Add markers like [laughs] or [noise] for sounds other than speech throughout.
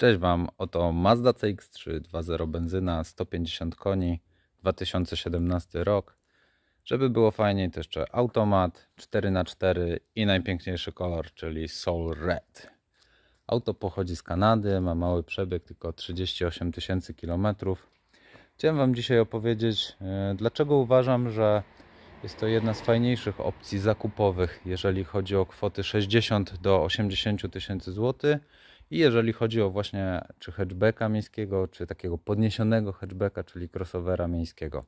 Cześć Wam, oto Mazda CX-3 2.0 benzyna, 150 koni, 2017 rok. Żeby było fajniej to jeszcze automat, 4x4 i najpiękniejszy kolor, czyli Soul Red. Auto pochodzi z Kanady, ma mały przebieg, tylko 38 tysięcy kilometrów. Chciałem Wam dzisiaj opowiedzieć, e, dlaczego uważam, że jest to jedna z fajniejszych opcji zakupowych, jeżeli chodzi o kwoty 60 do 80 tysięcy złotych i jeżeli chodzi o właśnie czy hatchbacka miejskiego, czy takiego podniesionego hatchbacka, czyli crossovera miejskiego.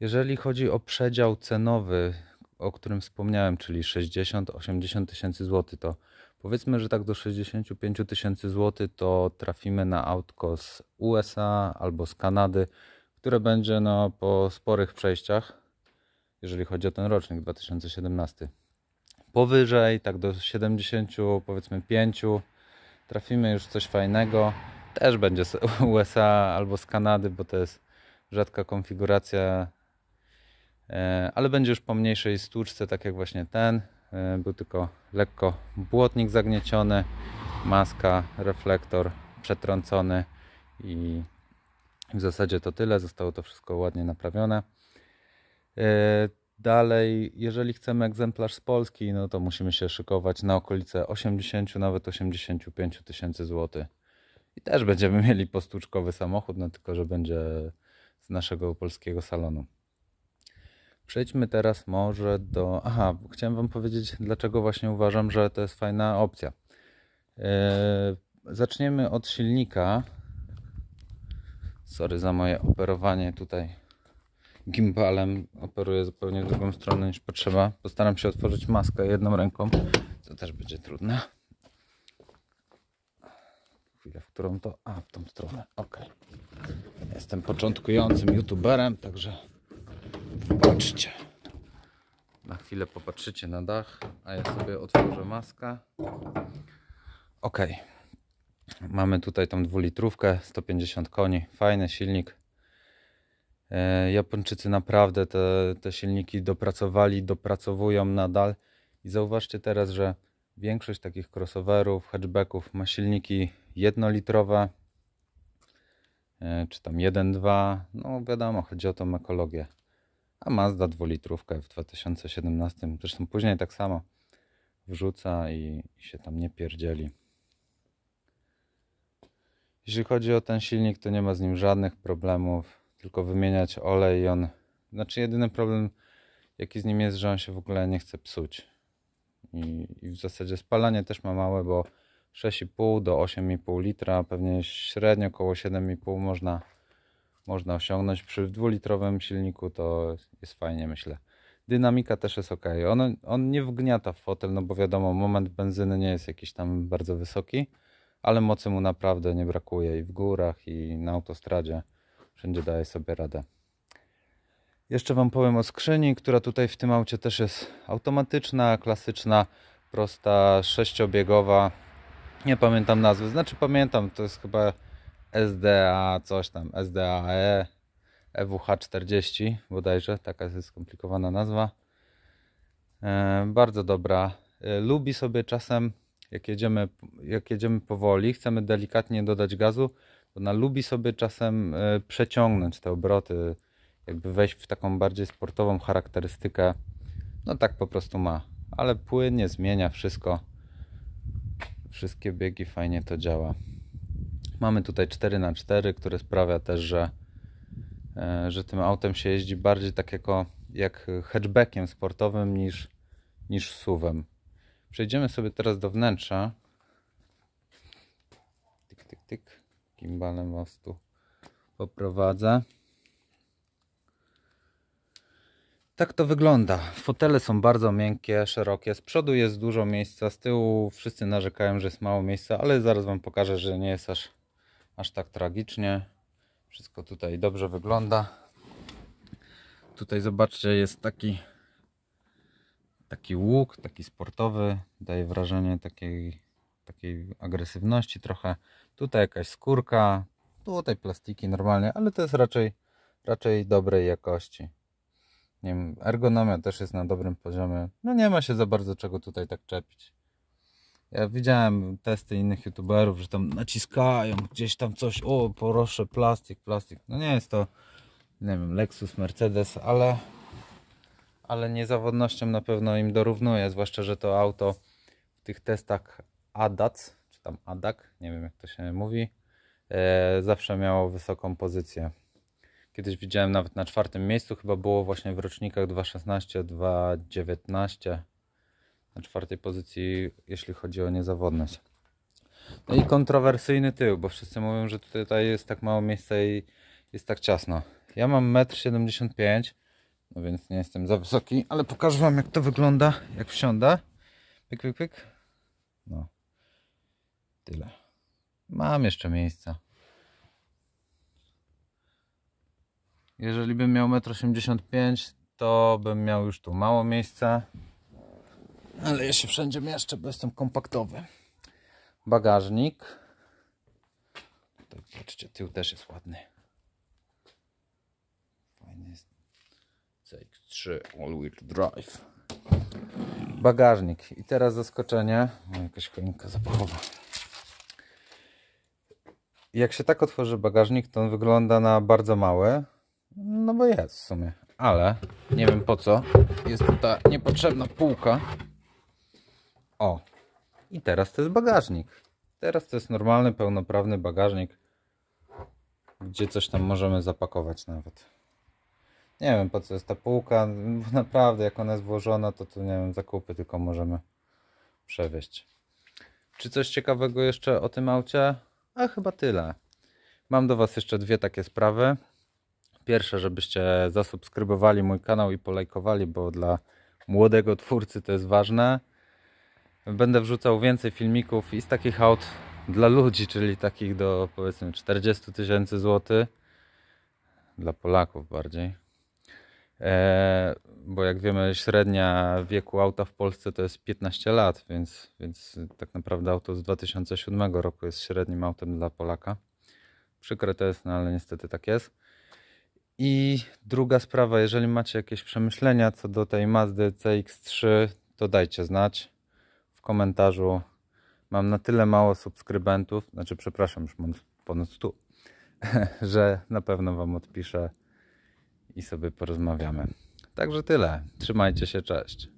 Jeżeli chodzi o przedział cenowy, o którym wspomniałem, czyli 60-80 tysięcy złotych, to powiedzmy, że tak do 65 tysięcy złotych to trafimy na autko z USA albo z Kanady, które będzie no, po sporych przejściach, jeżeli chodzi o ten rocznik 2017. Powyżej, tak do 70, powiedzmy 5, trafimy już coś fajnego. Też będzie z [laughs] USA albo z Kanady, bo to jest rzadka konfiguracja, e, ale będzie już po mniejszej stuczce, tak jak właśnie ten. E, był tylko lekko błotnik zagnieciony, maska, reflektor przetrącony i w zasadzie to tyle. Zostało to wszystko ładnie naprawione. E, Dalej, jeżeli chcemy egzemplarz z Polski, no to musimy się szykować na okolice 80, nawet 85 tysięcy złotych. I też będziemy [laughs] mieli postuczkowy samochód, no tylko, że będzie z naszego polskiego salonu. Przejdźmy teraz może do... Aha, chciałem Wam powiedzieć, dlaczego właśnie uważam, że to jest fajna opcja. Yy, zaczniemy od silnika. Sorry za moje operowanie tutaj gimbalem operuję zupełnie w drugą stronę niż potrzeba. Postaram się otworzyć maskę jedną ręką, co też będzie trudne. Chwilę, w którą to... A, w tą stronę. Ok. Jestem początkującym youtuberem, także popatrzcie. Na chwilę popatrzycie na dach, a ja sobie otworzę maskę. Ok. Mamy tutaj tą dwulitrówkę, 150 koni, fajny silnik E, Japończycy naprawdę te, te silniki dopracowali, dopracowują nadal. I zauważcie teraz, że większość takich crossoverów, hatchbacków ma silniki jednolitrowe, e, czy tam 1,2. No wiadomo, chodzi o tą ekologię. A Mazda dwulitrówkę w 2017, zresztą później tak samo wrzuca i, i się tam nie pierdzieli. Jeśli chodzi o ten silnik, to nie ma z nim żadnych problemów tylko wymieniać olej i on... Znaczy jedyny problem jaki z nim jest, że on się w ogóle nie chce psuć. I, i w zasadzie spalanie też ma małe, bo 6,5 do 8,5 litra, pewnie średnio około 7,5 można, można osiągnąć. Przy dwulitrowym silniku to jest fajnie, myślę. Dynamika też jest ok. On, on nie wgniata w fotel, no bo wiadomo, moment benzyny nie jest jakiś tam bardzo wysoki, ale mocy mu naprawdę nie brakuje i w górach, i na autostradzie wszędzie daje sobie radę. Jeszcze Wam powiem o skrzyni, która tutaj w tym aucie też jest automatyczna, klasyczna, prosta, sześciobiegowa. Nie pamiętam nazwy, znaczy pamiętam, to jest chyba SDA coś tam, SDAE, EWH40 bodajże, taka jest skomplikowana nazwa. E, bardzo dobra. E, lubi sobie czasem, jak jedziemy, jak jedziemy powoli, chcemy delikatnie dodać gazu, ona lubi sobie czasem e, przeciągnąć te obroty, jakby wejść w taką bardziej sportową charakterystykę. No tak po prostu ma, ale płynnie zmienia wszystko. Wszystkie biegi fajnie to działa. Mamy tutaj 4x4, które sprawia też, że, e, że tym autem się jeździ bardziej tak jako, jak hatchbackiem sportowym niż, niż suwem. Przejdziemy sobie teraz do wnętrza. Tyk, tyk, tyk gimbalem mostu poprowadzę. Tak to wygląda. Fotele są bardzo miękkie, szerokie. Z przodu jest dużo miejsca, z tyłu wszyscy narzekają, że jest mało miejsca, ale zaraz Wam pokażę, że nie jest aż, aż tak tragicznie. Wszystko tutaj dobrze wygląda. Tutaj zobaczcie, jest taki taki łuk, taki sportowy. Daje wrażenie takiej takiej agresywności trochę. Tutaj jakaś skórka, tutaj plastiki normalnie, ale to jest raczej, raczej dobrej jakości. Nie wiem, ergonomia też jest na dobrym poziomie. No nie ma się za bardzo czego tutaj tak czepić. Ja widziałem testy innych youtuberów, że tam naciskają gdzieś tam coś, o poroszę plastik, plastik. No nie jest to, nie wiem, Lexus, Mercedes, ale, ale niezawodnością na pewno im dorównuje, zwłaszcza, że to auto w tych testach ADAC, czy tam ADAC, nie wiem jak to się mówi, e, zawsze miało wysoką pozycję. Kiedyś widziałem nawet na czwartym miejscu, chyba było właśnie w rocznikach 2016, 2019, na czwartej pozycji, jeśli chodzi o niezawodność. No i kontrowersyjny tył, bo wszyscy mówią, że tutaj jest tak mało miejsca i jest tak ciasno. Ja mam 1,75 m, no więc nie jestem za wysoki, ale pokażę Wam jak to wygląda, jak wsiąda. Pyk, pyk, pyk. No. Tyle. Mam jeszcze miejsca. Jeżeli bym miał 1,85 m, to bym miał już tu mało miejsca. Ale ja się wszędzie mieszczę, bo jestem kompaktowy. Bagażnik. Tutaj, patrzcie, tył też jest ładny. Fajny jest. CX3 All-Wheel Drive. Bagażnik. I teraz zaskoczenie. O, jakaś choinka zapachowa. Jak się tak otworzy bagażnik, to on wygląda na bardzo mały. No bo jest w sumie. Ale nie wiem po co. Jest ta niepotrzebna półka. O. I teraz to jest bagażnik. Teraz to jest normalny, pełnoprawny bagażnik. Gdzie coś tam możemy zapakować nawet. Nie wiem po co jest ta półka. Naprawdę jak ona jest włożona to tu nie wiem zakupy tylko możemy przewieźć. Czy coś ciekawego jeszcze o tym aucie? A chyba tyle. Mam do Was jeszcze dwie takie sprawy. Pierwsze, żebyście zasubskrybowali mój kanał i polajkowali, bo dla młodego twórcy to jest ważne. Będę wrzucał więcej filmików i z takich aut dla ludzi, czyli takich do powiedzmy 40 tysięcy złotych. Dla Polaków bardziej. E, bo jak wiemy, średnia wieku auta w Polsce to jest 15 lat, więc, więc tak naprawdę auto z 2007 roku jest średnim autem dla Polaka. Przykre to jest, no ale niestety tak jest. I druga sprawa, jeżeli macie jakieś przemyślenia co do tej Mazdy CX-3, to dajcie znać w komentarzu. Mam na tyle mało subskrybentów, znaczy przepraszam, już mam ponad 100, [laughs] że na pewno Wam odpiszę i sobie porozmawiamy. Także tyle. Trzymajcie się, cześć.